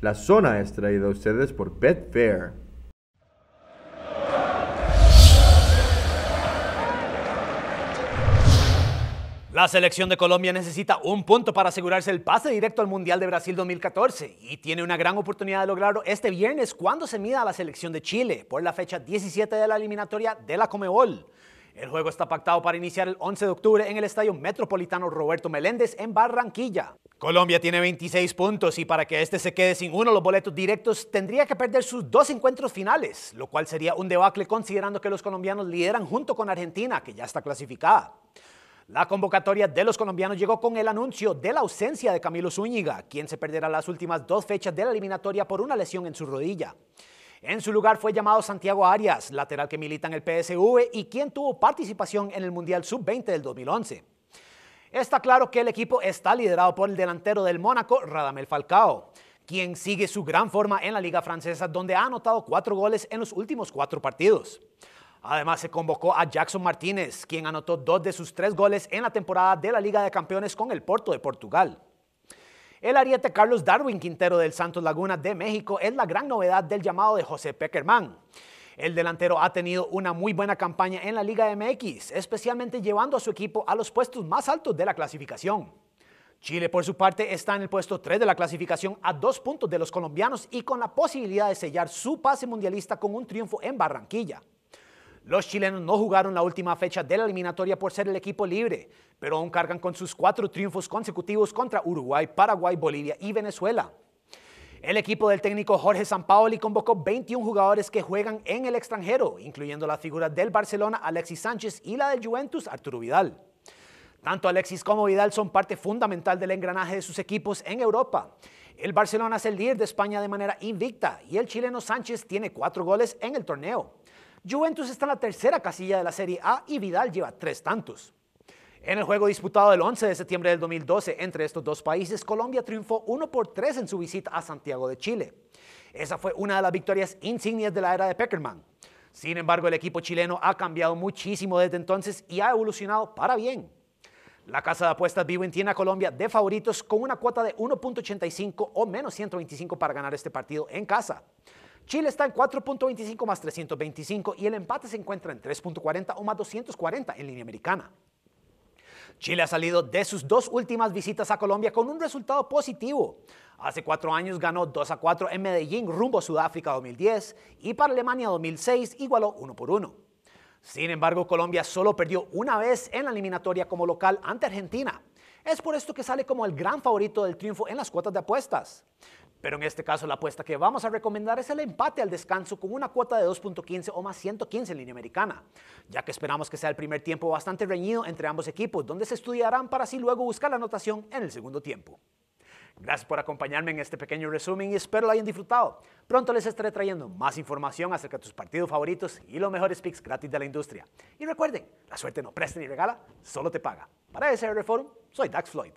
La zona es traída a ustedes por Betfair. La selección de Colombia necesita un punto para asegurarse el pase directo al Mundial de Brasil 2014 y tiene una gran oportunidad de lograrlo este viernes cuando se mida a la selección de Chile por la fecha 17 de la eliminatoria de la Comebol. El juego está pactado para iniciar el 11 de octubre en el Estadio Metropolitano Roberto Meléndez en Barranquilla. Colombia tiene 26 puntos y para que este se quede sin uno los boletos directos tendría que perder sus dos encuentros finales, lo cual sería un debacle considerando que los colombianos lideran junto con Argentina, que ya está clasificada. La convocatoria de los colombianos llegó con el anuncio de la ausencia de Camilo Zúñiga, quien se perderá las últimas dos fechas de la eliminatoria por una lesión en su rodilla. En su lugar fue llamado Santiago Arias, lateral que milita en el PSV y quien tuvo participación en el Mundial Sub-20 del 2011. Está claro que el equipo está liderado por el delantero del Mónaco, Radamel Falcao, quien sigue su gran forma en la Liga Francesa, donde ha anotado cuatro goles en los últimos cuatro partidos. Además, se convocó a Jackson Martínez, quien anotó dos de sus tres goles en la temporada de la Liga de Campeones con el Porto de Portugal. El ariete Carlos Darwin Quintero del Santos Laguna de México es la gran novedad del llamado de José Peckerman. El delantero ha tenido una muy buena campaña en la Liga MX, especialmente llevando a su equipo a los puestos más altos de la clasificación. Chile, por su parte, está en el puesto 3 de la clasificación a dos puntos de los colombianos y con la posibilidad de sellar su pase mundialista con un triunfo en Barranquilla. Los chilenos no jugaron la última fecha de la eliminatoria por ser el equipo libre, pero aún cargan con sus cuatro triunfos consecutivos contra Uruguay, Paraguay, Bolivia y Venezuela. El equipo del técnico Jorge Sampaoli convocó 21 jugadores que juegan en el extranjero, incluyendo la figura del Barcelona Alexis Sánchez y la del Juventus Arturo Vidal. Tanto Alexis como Vidal son parte fundamental del engranaje de sus equipos en Europa. El Barcelona es el líder de España de manera invicta y el chileno Sánchez tiene cuatro goles en el torneo. Juventus está en la tercera casilla de la Serie A y Vidal lleva tres tantos. En el juego disputado el 11 de septiembre del 2012 entre estos dos países, Colombia triunfó 1 por 3 en su visita a Santiago de Chile. Esa fue una de las victorias insignias de la era de Peckerman. Sin embargo, el equipo chileno ha cambiado muchísimo desde entonces y ha evolucionado para bien. La casa de apuestas Bwin tiene a Colombia de favoritos con una cuota de 1.85 o menos 125 para ganar este partido en casa. Chile está en 4.25 más 325 y el empate se encuentra en 3.40 o más 240 en línea americana. Chile ha salido de sus dos últimas visitas a Colombia con un resultado positivo. Hace cuatro años ganó 2 a 4 en Medellín rumbo a Sudáfrica 2010 y para Alemania 2006 igualó 1 por 1. Sin embargo, Colombia solo perdió una vez en la eliminatoria como local ante Argentina. Es por esto que sale como el gran favorito del triunfo en las cuotas de apuestas. Pero en este caso la apuesta que vamos a recomendar es el empate al descanso con una cuota de 2.15 o más 115 en línea americana, ya que esperamos que sea el primer tiempo bastante reñido entre ambos equipos, donde se estudiarán para así luego buscar la anotación en el segundo tiempo. Gracias por acompañarme en este pequeño resumen y espero lo hayan disfrutado. Pronto les estaré trayendo más información acerca de tus partidos favoritos y los mejores picks gratis de la industria. Y recuerden, la suerte no presta ni regala, solo te paga. Para ese Forum, soy Dax Floyd.